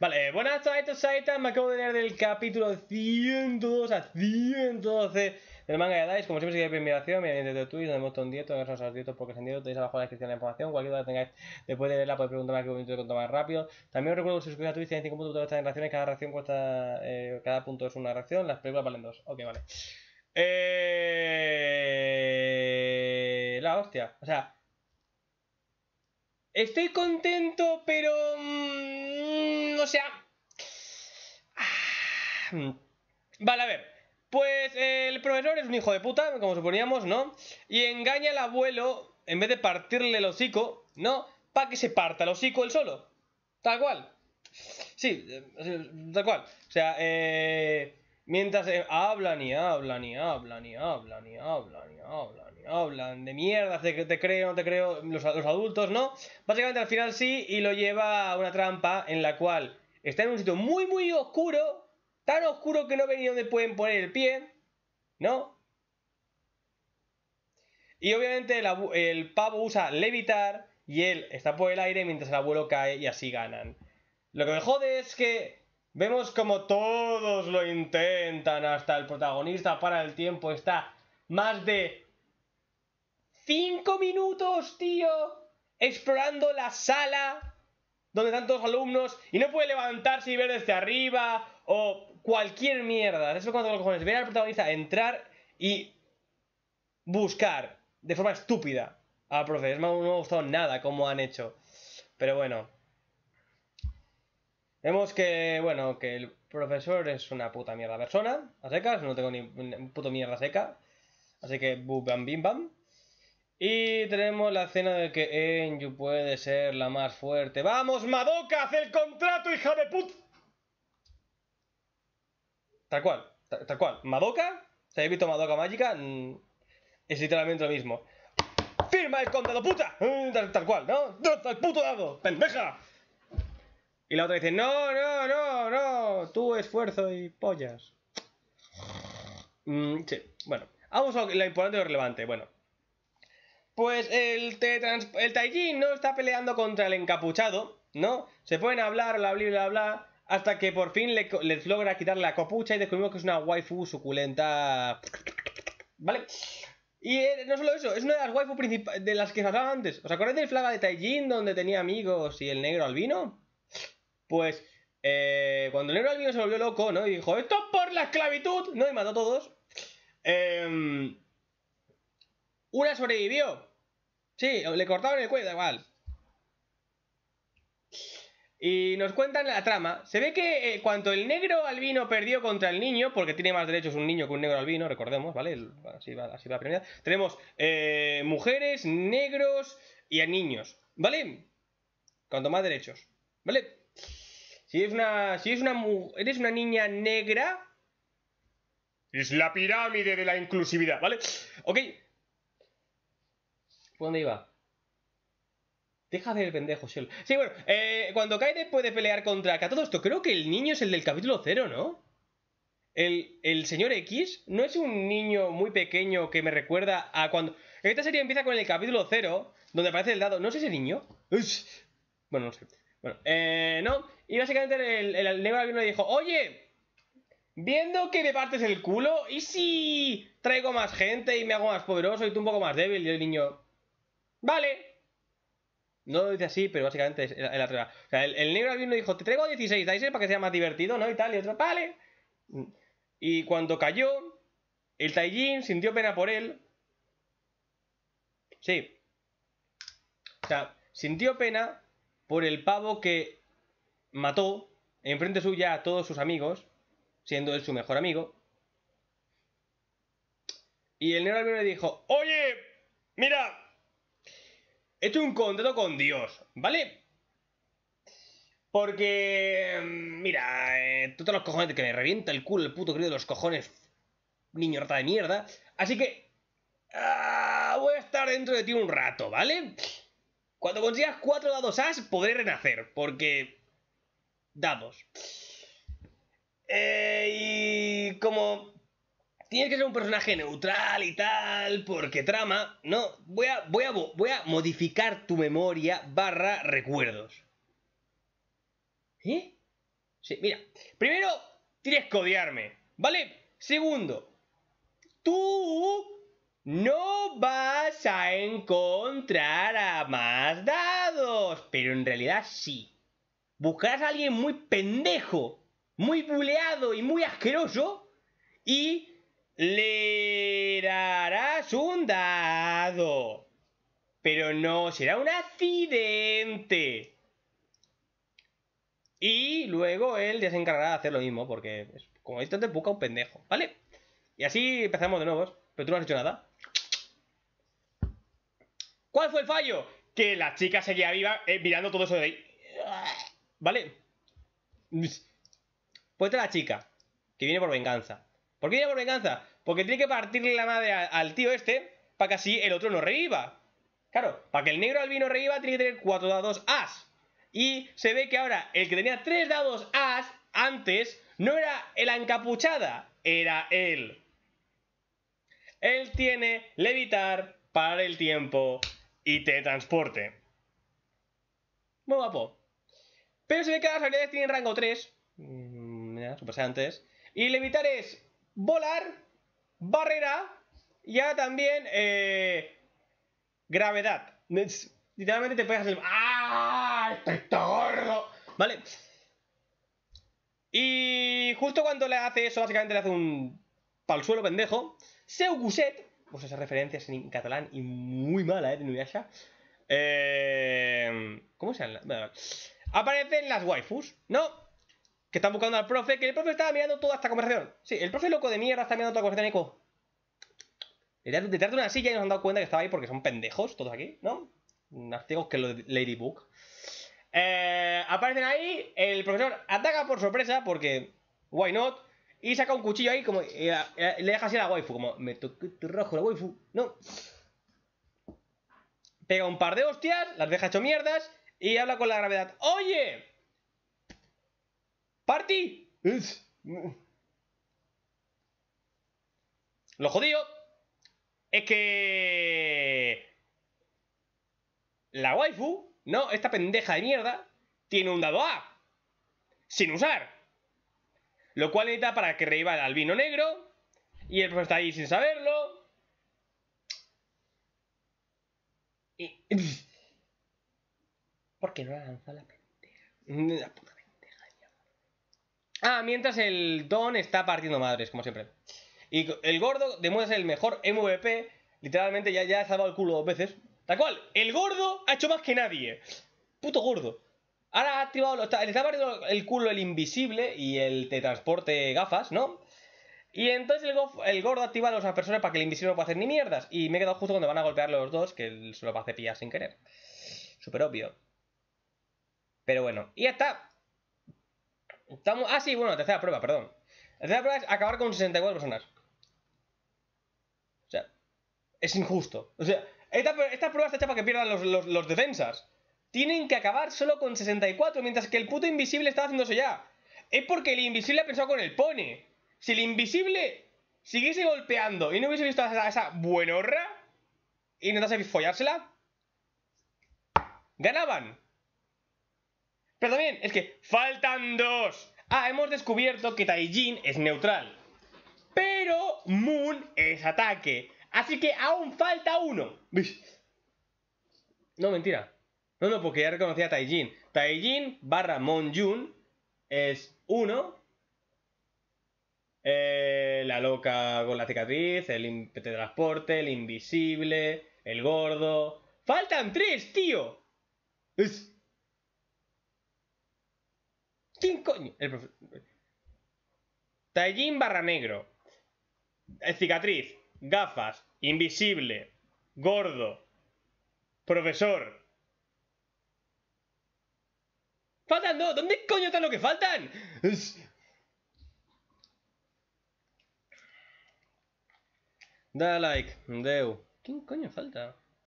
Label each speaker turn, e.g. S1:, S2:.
S1: Vale, buenas tardes, Saita. Me acabo de leer del capítulo 102 a 112 del manga de Dice. Como siempre, si queréis admiración, me desde Twitch, donde un dieto, gracias a los dietos porque en dieto tenéis abajo la descripción de la información. Cualquier duda que tengáis, después de leerla, podéis preguntarme aquí un minuto de Cuanto más rápido. También os recuerdo que si suscribís a Twitch, tenéis 5 puntos de en reacciones. Cada reacción cuesta, eh, cada punto es una reacción. Las películas valen dos. Ok, vale. Eh... La hostia. O sea, estoy contento, pero. Mm, o sea... Ah, vale, a ver. Pues el profesor es un hijo de puta, como suponíamos, ¿no? Y engaña al abuelo, en vez de partirle el hocico, ¿no? Para que se parta el hocico él solo. Tal cual. Sí, eh, tal cual. O sea, eh, mientras eh, hablan y hablan y hablan y hablan y hablan y hablan y hablan de mierdas, de te creo, no te creo, los, los adultos, ¿no? Básicamente al final sí y lo lleva a una trampa en la cual Está en un sitio muy, muy oscuro. Tan oscuro que no ve ni dónde pueden poner el pie. ¿No? Y obviamente el, el pavo usa levitar y él está por el aire mientras el abuelo cae y así ganan. Lo que me jode es que vemos como todos lo intentan, hasta el protagonista para el tiempo está más de 5 minutos, tío, explorando la sala donde están todos los alumnos y no puede levantarse y ver desde arriba o cualquier mierda. Eso es cuando los cojones. Ver al protagonista entrar y buscar de forma estúpida al profe. No me ha gustado nada como han hecho. Pero bueno. Vemos que, bueno, que el profesor es una puta mierda persona, a secas, no tengo ni puta mierda seca. Así que, bam, bim, bam. Y tenemos la escena de que Enju puede ser la más fuerte. ¡Vamos, Madoka! ¡Haz el contrato, hija de put! Tal cual, tal, cual. ¿Madoka? ¿Te habéis visto Madoka Mágica? Mm, es literalmente lo mismo. ¡Firma el contrato, puta! Mm, tal, tal cual, ¿no? ¡Danza el puto dado! ¡Pendeja! Y la otra dice, no, no, no, no, tú esfuerzo y pollas. Mm, sí, bueno. Vamos a lo importante y lo relevante. Bueno, pues el, el ¿no? Está peleando contra el encapuchado, ¿no? Se pueden hablar, bla, bla, bla, bla, hasta que por fin les logra quitar la capucha y descubrimos que es una waifu suculenta... ¿Vale? Y eh, no solo eso, es una de las waifu de las que se hablaba antes. ¿Os acordáis del flaga de Taijin donde tenía amigos y el negro albino? Pues... Eh, cuando el negro albino se volvió loco, ¿no? Y dijo, esto por la esclavitud, ¿no? Y mató a todos. Eh, una sobrevivió. Sí, le cortaron el cuello, igual. Y nos cuentan la trama. Se ve que eh, cuanto el negro albino perdió contra el niño, porque tiene más derechos un niño que un negro albino, recordemos, ¿vale? Así va, así va a Tenemos eh, mujeres, negros y a niños, ¿vale? Cuanto más derechos, ¿vale? Si es una, si es una, eres una niña negra, es la pirámide de la inclusividad, ¿vale? Ok, dónde iba? Deja de el pendejo, Shell. Sí, bueno, eh, cuando Kaide puede pelear contra K. Todo esto, creo que el niño es el del capítulo 0, ¿no? El, señor X no es un niño muy pequeño que me recuerda a cuando. Esta serie empieza con el capítulo 0, donde aparece el dado. ¿No es ese niño? Bueno, no sé. Bueno, eh, no. Y básicamente el, el, el negro le dijo: Oye, viendo que me partes el culo, ¿y si traigo más gente y me hago más poderoso y tú un poco más débil? Y el niño: vale. No lo dice así, pero básicamente es O sea, el, negro albino dijo, te traigo 16 16 para que sea más divertido, ¿no? Y tal, y otro, vale. Y cuando cayó, el Taijin sintió pena por él. Sí. O sea, sintió pena por el pavo que mató en frente suya a todos sus amigos, siendo él su mejor amigo. Y el negro albino le dijo, oye, mira, He hecho un contrato con Dios, ¿vale? Porque, mm, mira, tú eh, te los cojones que me revienta el culo el puto crío de los cojones, niño rata de mierda. Así que ah, voy a estar dentro de ti un rato, ¿vale? Cuando consigas cuatro dados as, podré renacer, porque... Dados. Eh, y como Tienes que ser un personaje neutral y tal, porque trama. No, voy a, voy voy a modificar tu memoria barra recuerdos. ¿Eh? Sí, mira. Primero, tienes que odiarme, ¿vale? Segundo, tú no vas a encontrar a más dados, pero en realidad sí. Buscarás a alguien muy pendejo, muy buleado y muy asqueroso y le darás un dado. Pero no será un accidente. Y luego él ya se encargará de hacer lo mismo, porque es, como esto te busca un pendejo, ¿vale? Y así empezamos de nuevo. Pero tú no has hecho nada. ¿Cuál fue el fallo? Que la chica seguía viva eh, mirando todo eso de ahí. ¿Vale? Pues la chica, que viene por venganza. ¿Por qué por venganza? Porque tiene que partirle la madre al tío este para que así el otro no reíba. Claro, para que el negro albino reíba tiene que tener cuatro dados as. Y se ve que ahora el que tenía tres dados as antes no era el encapuchada, era él. Él tiene levitar, parar el tiempo y te transporte. Muy guapo. Pero se ve que las habilidades tienen rango 3. Mm, ya, antes. Y levitar es volar, barrera, ya también eh, gravedad. literalmente te puedes hacer... ¡Ah! ¡Estoy gordo! ¿Vale? Y justo cuando le hace eso, básicamente le hace un pal suelo pendejo. Seuguset, pues esas referencias en catalán y muy mala, ¿eh? De Nuyasha. Eh, ¿Cómo se llama? Aparecen las waifus, ¿no? que están buscando al profe, que el profe estaba mirando toda esta conversación. Sí, el profe loco de mierda está mirando toda la conversación y como... Detrás de una silla y nos han dado cuenta que estaba ahí porque son pendejos todos aquí, ¿no? Nastigos que lo de Ladybug. Eh, aparecen ahí, el profesor ataca por sorpresa porque... Why not? Y saca un cuchillo ahí como... le deja así a la waifu, como... Me toqué tu rojo la waifu. No. Pega un par de hostias, las deja hecho mierdas y habla con la gravedad. ¡Oye! Lo jodido es que la waifu, ¿no? Esta pendeja de mierda tiene un dado A sin usar. Lo cual da para que reíba el albino negro y el profesor está ahí sin saberlo. Y... ¿Por qué no la lanza la pendeja? Mm, Ah, mientras el Don está partiendo madres, como siempre. Y el gordo demuestra ser el mejor MVP. Literalmente ya, ya ha salvado el culo dos veces. Tal cual, el gordo ha hecho más que nadie. Puto gordo. Ahora ha activado. le está partiendo el culo el invisible y el de transporte gafas, ¿no? Y entonces el, el gordo activa a los personas para que el invisible no pueda hacer ni mierdas. Y me he quedado justo cuando van a golpear los dos, que se lo va a hacer sin querer. Súper obvio. Pero bueno, y ya está. Estamos... Ah, sí, bueno, tercera prueba, perdón. La tercera prueba es acabar con 64 personas. O sea, es injusto. O sea, esta, esta prueba está hecha para que pierdan los, defensas. Tienen que acabar solo con 64, mientras que el puto invisible está haciéndose ya. Es porque el invisible ha pensado con el pone. Si el invisible siguiese golpeando y no hubiese visto a esa, a esa buenorra y intentase follársela, ganaban. Pero también es que faltan dos. Ah, hemos descubierto que Taijin es neutral. Pero Moon es ataque. Así que aún falta uno. No, mentira. No, no, porque ya reconocía a Taijin. Taijin barra Jun es uno. Eh, la loca con la cicatriz, el transporte, el invisible, el gordo. ¡Faltan tres, tío! Es... ¿Quién coño? Tallín barra negro. Eh, cicatriz. Gafas. Invisible. Gordo. Profesor. Faltan dos. ¿Dónde coño están los que faltan? Da like, Deu. ¿Quién coño falta?